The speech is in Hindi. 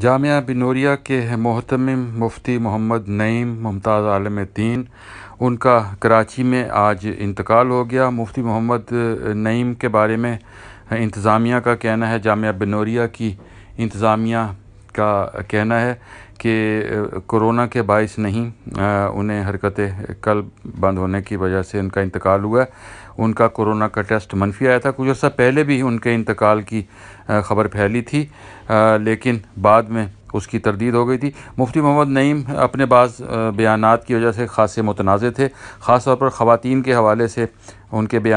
जामिया बिनोरिया के मोहतम मुफ्ती मोहम्मद नईम मुमताज़ आलम दीन उनका कराची में आज इंतकाल हो गया मुफ्ती मोहम्मद नईम के बारे में इंतज़ामिया का कहना है जामिया बिनोरिया की इंतज़ामिया का कहना है कि कोरोना के बायस नहीं आ, उन्हें हरकतें कल बंद होने की वजह से उनका इंतकाल हुआ उनका कोरोना का टेस्ट मनफी आया था कुछ अर्सा पहले भी उनके इंतकाल की खबर फैली थी आ, लेकिन बाद में उसकी तरदीद हो गई थी मुफ्ती मोहम्मद नईम अपने बाज़ बयान की वजह से खासे मुतनाज़ थे ख़ास तौर पर ख़वान के हवाले से उनके बयान